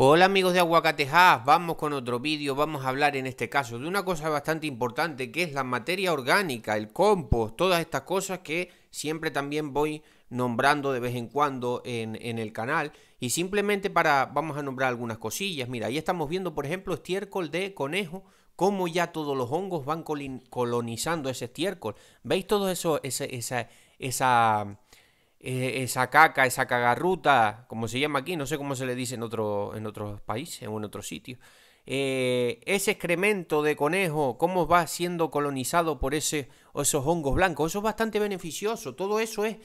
Hola amigos de Aguacatejas, vamos con otro vídeo, vamos a hablar en este caso de una cosa bastante importante que es la materia orgánica, el compost, todas estas cosas que siempre también voy nombrando de vez en cuando en, el canal y simplemente para, vamos a nombrar algunas cosillas, mira, ahí estamos viendo por ejemplo estiércol de conejo, cómo ya todos los hongos van colonizando ese estiércol, ¿veis todo eso, esa, esa eh, esa caca, esa cagarruta, como se llama aquí, no sé cómo se le dice en, otro, en otros países en otros sitios. Eh, ese excremento de conejo, cómo va siendo colonizado por ese, esos hongos blancos, eso es bastante beneficioso. Todo eso es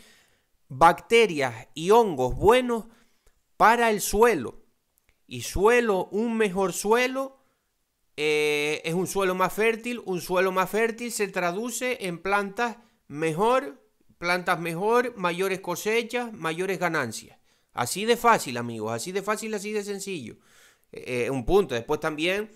bacterias y hongos buenos para el suelo. Y suelo, un mejor suelo, eh, es un suelo más fértil, un suelo más fértil se traduce en plantas mejor plantas mejor, mayores cosechas, mayores ganancias. Así de fácil, amigos, así de fácil, así de sencillo. Eh, eh, un punto. Después también,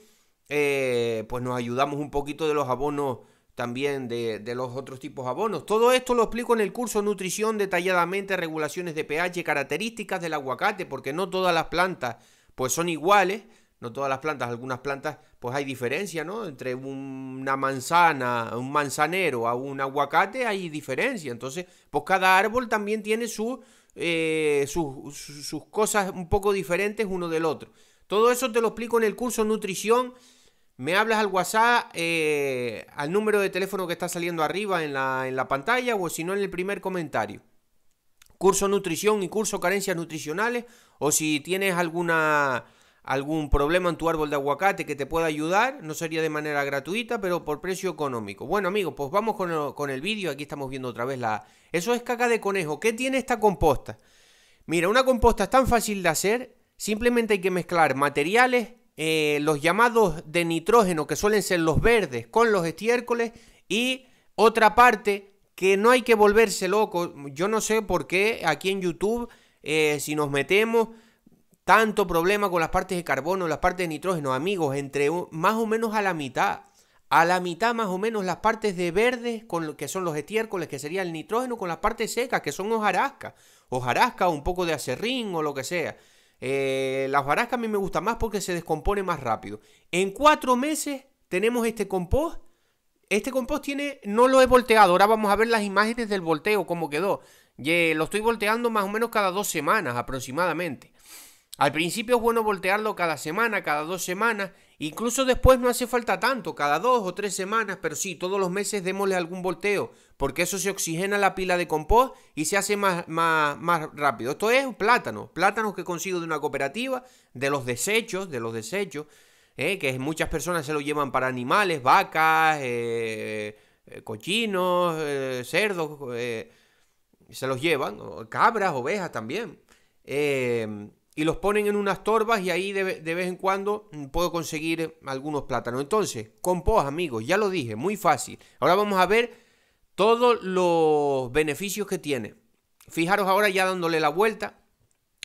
eh, pues nos ayudamos un poquito de los abonos, también de, los otros tipos de abonos. Todo esto lo explico en el curso Nutrición detalladamente, regulaciones de pH, características del aguacate, porque no todas las plantas pues son iguales no todas las plantas, algunas plantas, pues hay diferencia, ¿no? Entre una manzana, un manzanero a un aguacate hay diferencia. Entonces, pues cada árbol también tiene su, eh, sus cosas un poco diferentes uno del otro. Todo eso te lo explico en el curso Nutrición. Me hablas al WhatsApp, eh, al número de teléfono que está saliendo arriba en la, en la pantalla o si no en el primer comentario curso nutrición y curso carencias nutricionales o si tienes alguna algún problema en tu árbol de aguacate que te pueda ayudar, no sería de manera gratuita, pero por precio económico. Bueno amigos, pues vamos con el, vídeo, aquí estamos viendo otra vez la... Eso es caca de conejo, ¿qué tiene esta composta? Mira, una composta es tan fácil de hacer, simplemente hay que mezclar materiales, eh, los llamados de nitrógeno, que suelen ser los verdes, con los estiércoles, y otra parte que no hay que volverse loco, yo no sé por qué aquí en YouTube, eh, si nos metemos tanto problema con las partes de carbono, las partes de nitrógeno, amigos, entre más o menos a la mitad. A la mitad más o menos las partes de verde, con lo, que son los estiércoles, que sería el nitrógeno, con las partes secas, que son hojarasca. Hojarasca, un poco de acerrín o lo que sea. Las eh, la hojarasca a mí me gusta más porque se descompone más rápido. En cuatro meses tenemos este compost. Este compost tiene, no lo he volteado. Ahora vamos a ver las imágenes del volteo, cómo quedó. lo estoy volteando más o menos cada dos semanas aproximadamente. Al principio es bueno voltearlo cada semana, cada dos semanas, incluso después no hace falta tanto, cada dos o tres semanas, pero sí, todos los meses démosle algún volteo, porque eso se oxigena la pila de compost y se hace más, más, rápido. Esto es plátano, plátanos que consigo de una cooperativa, de los desechos, de los desechos, eh, que muchas personas se lo llevan para animales, vacas, eh, eh, cochinos, cerdos, se los llevan, cabras, ovejas también y los ponen en unas torbas y ahí de, vez en cuando puedo conseguir algunos plátanos. Entonces, compost, amigos, ya lo dije, muy fácil. Ahora vamos a ver todos los beneficios que tiene. Fijaros ahora ya dándole la vuelta.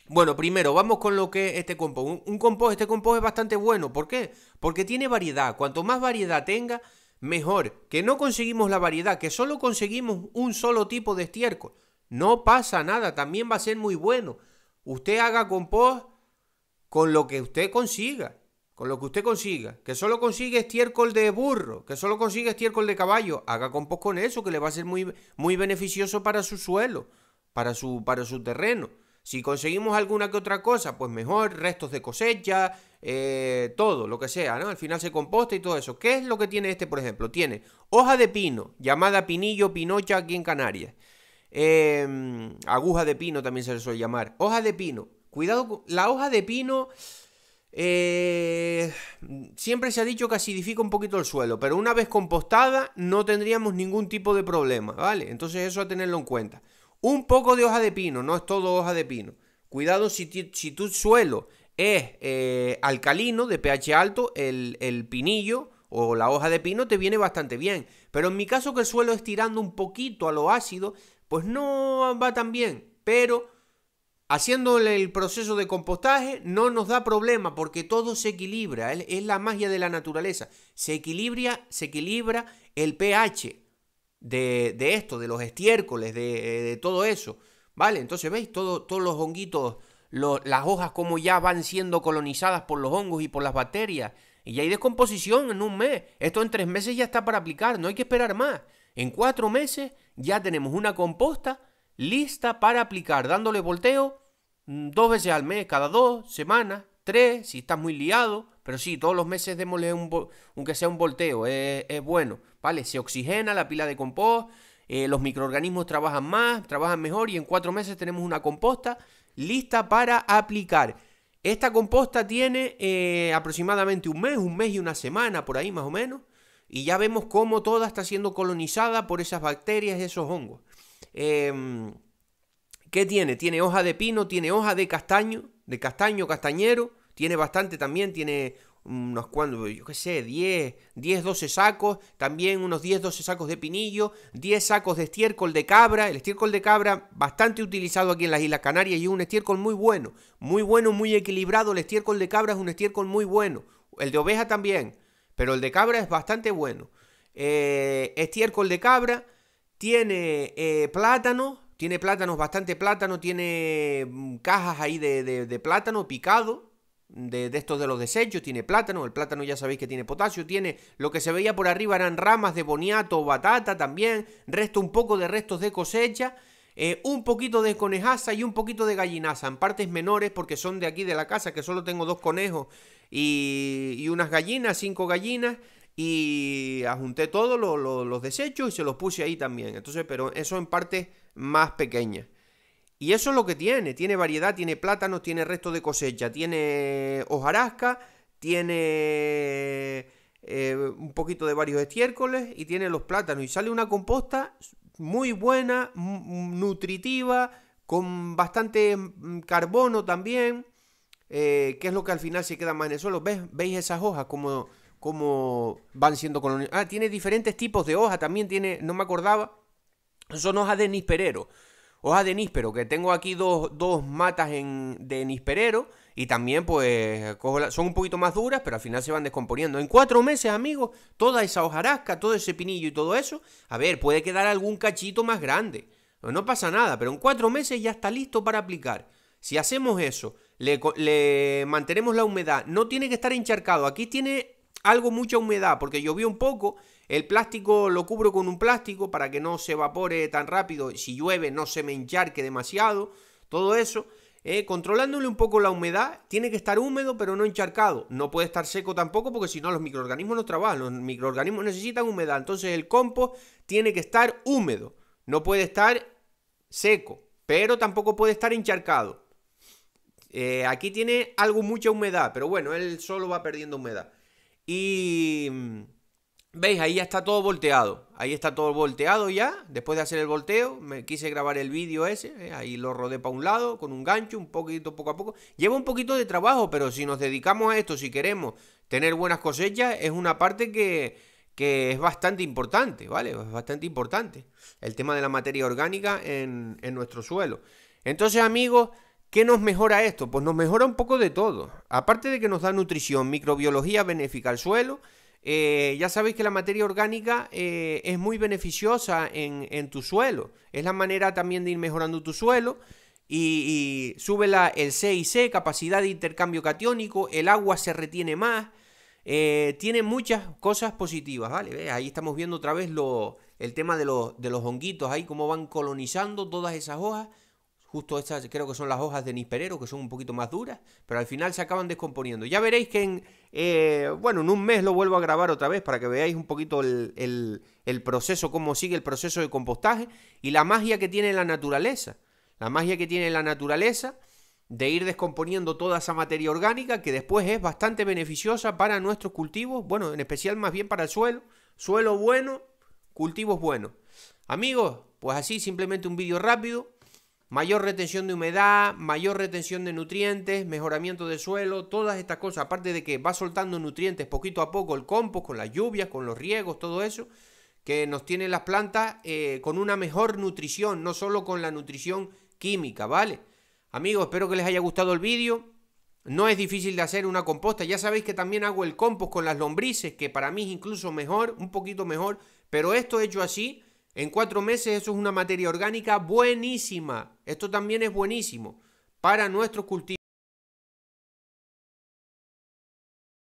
Bueno, primero vamos con lo que es este compost. Un, compost, este compost es bastante bueno. ¿Por qué? Porque tiene variedad. Cuanto más variedad tenga, mejor. Que no conseguimos la variedad, que solo conseguimos un solo tipo de estiércol. No pasa nada, también va a ser muy bueno. Usted haga compost con lo que usted consiga, con lo que usted consiga. Que solo consigue estiércol de burro, que solo consigue estiércol de caballo. Haga compost con eso, que le va a ser muy, muy beneficioso para su suelo, para su, para su terreno. Si conseguimos alguna que otra cosa, pues mejor, restos de cosecha, eh, todo, lo que sea, ¿no? Al final se composta y todo eso. ¿Qué es lo que tiene este, por ejemplo? Tiene hoja de pino, llamada pinillo, pinocha aquí en Canarias. Em, aguja de pino también se le suele llamar. Hoja de pino. Cuidado con... La hoja de pino... Eh, siempre se ha dicho que acidifica un poquito el suelo, pero una vez compostada no tendríamos ningún tipo de problema, ¿vale? Entonces eso a tenerlo en cuenta. Un poco de hoja de pino, no es todo hoja de pino. Cuidado si, tu suelo es eh, alcalino, de pH alto, el, el pinillo o la hoja de pino te viene bastante bien. Pero en mi caso que el suelo Estirando tirando un poquito a lo ácido, pues no va tan bien, pero haciéndole el proceso de compostaje no nos da problema porque todo se equilibra, es la magia de la naturaleza, se equilibra, se equilibra el pH de, de esto, de los estiércoles, de, todo eso, ¿vale? Entonces veis todos los honguitos, las hojas como ya van siendo colonizadas por los hongos y por las bacterias, y ya hay descomposición en un mes, esto en tres meses ya está para aplicar, no hay que esperar más. En cuatro meses ya tenemos una composta lista para aplicar, dándole volteo mm, dos veces al mes, cada dos semanas, tres, si estás muy liado. Pero sí, todos los meses démosle un, aunque sea un volteo, es, bueno, ¿vale? Se oxigena la pila de compost, eh, los microorganismos trabajan más, trabajan mejor y en cuatro meses tenemos una composta lista para aplicar. Esta composta tiene eh, aproximadamente un mes, un mes y una semana, por ahí más o menos. Y ya vemos cómo toda está siendo colonizada por esas bacterias y esos hongos. Em, ¿Qué tiene? Tiene hoja de pino, tiene hoja de castaño, de castaño, castañero. Tiene bastante también, tiene unos cuantos, yo qué sé, 10, 10, 12 sacos, también unos 10, 12 sacos de pinillo, 10 sacos de estiércol de cabra, el estiércol de cabra bastante utilizado aquí en las Islas Canarias y es un estiércol muy bueno, muy bueno, muy equilibrado, el estiércol de cabra es un estiércol muy bueno, el de oveja también, pero el de cabra es bastante bueno. Eh, estiércol de cabra, tiene eh, plátano, tiene plátanos, bastante plátano, tiene mm, cajas ahí de, plátano picado, de, estos de los desechos, tiene plátano, el plátano ya sabéis que tiene potasio, tiene lo que se veía por arriba eran ramas de boniato o batata también, resto un poco de restos de cosecha, eh, un poquito de conejaza y un poquito de gallinaza, en partes menores porque son de aquí de la casa que solo tengo dos conejos y, unas gallinas, cinco gallinas, y ajunté todos los desechos y se los puse ahí también. Entonces, pero eso en partes más pequeñas. Y eso es lo que tiene, tiene variedad, tiene plátanos, tiene resto de cosecha, tiene hojarasca, tiene eh, un poquito de varios estiércoles y tiene los plátanos. Y sale una composta muy buena, nutritiva, con bastante mm, carbono también. Eh, qué es lo que al final se queda más en el suelo. ¿Veis esas hojas como, como van siendo colonizadas? Ah, tiene diferentes tipos de hojas, también tiene, no me acordaba, son hojas de nisperero. Hojas de níspero, que tengo aquí dos, dos matas en, de nisperero y también pues son un poquito más duras, pero al final se van descomponiendo. En cuatro meses, amigos, toda esa hojarasca, todo ese pinillo y todo eso, a ver, puede quedar algún cachito más grande. No pasa nada, pero en cuatro meses ya está listo para aplicar. Si hacemos eso, le, mantenemos la humedad, no tiene que estar encharcado. Aquí tiene algo mucha humedad porque llovió un poco. El plástico lo cubro con un plástico para que no se evapore tan rápido. Si llueve, no se me encharque demasiado. Todo eso. Eh, controlándole un poco la humedad, tiene que estar húmedo pero no encharcado. No puede estar seco tampoco porque si no los microorganismos no trabajan. Los microorganismos necesitan humedad. Entonces el compost tiene que estar húmedo. No puede estar seco, pero tampoco puede estar encharcado. Eh, aquí tiene algo mucha humedad, pero bueno, él solo va perdiendo humedad. Y... Mm, ¿Veis? Ahí ya está todo volteado. Ahí está todo volteado ya. Después de hacer el volteo, me quise grabar el vídeo ese. Eh, ahí lo rodé para un lado con un gancho, un poquito, poco a poco. Lleva un poquito de trabajo, pero si nos dedicamos a esto, si queremos tener buenas cosechas, es una parte que, es bastante importante, ¿vale? Es bastante importante. El tema de la materia orgánica en, en nuestro suelo. Entonces, amigos... ¿Qué nos mejora esto? Pues nos mejora un poco de todo. Aparte de que nos da nutrición, microbiología benéfica al suelo, eh, ya sabéis que la materia orgánica eh, es muy beneficiosa en, tu suelo. Es la manera también de ir mejorando tu suelo. Y, sube la, el C, capacidad de intercambio catiónico, el agua se retiene más. Eh, tiene muchas cosas positivas, ¿vale? Ahí estamos viendo otra vez lo, el tema de, de los honguitos, ahí cómo van colonizando todas esas hojas Justo estas creo que son las hojas de nisperero, que son un poquito más duras, pero al final se acaban descomponiendo. Ya veréis que en, eh, bueno, en un mes lo vuelvo a grabar otra vez para que veáis un poquito el, el proceso, cómo sigue el proceso de compostaje y la magia que tiene la naturaleza. La magia que tiene la naturaleza de ir descomponiendo toda esa materia orgánica que después es bastante beneficiosa para nuestros cultivos, bueno, en especial más bien para el suelo. Suelo bueno, cultivos buenos. Amigos, pues así simplemente un vídeo rápido mayor retención de humedad, mayor retención de nutrientes, mejoramiento del suelo, todas estas cosas, aparte de que va soltando nutrientes poquito a poco el compost, con las lluvias, con los riegos, todo eso, que nos tiene las plantas eh, con una mejor nutrición, no solo con la nutrición química, ¿vale? Amigos, espero que les haya gustado el vídeo. No es difícil de hacer una composta. Ya sabéis que también hago el compost con las lombrices, que para mí es incluso mejor, un poquito mejor, pero esto hecho así en cuatro meses eso es una materia orgánica buenísima. Esto también es buenísimo para nuestros cultivos.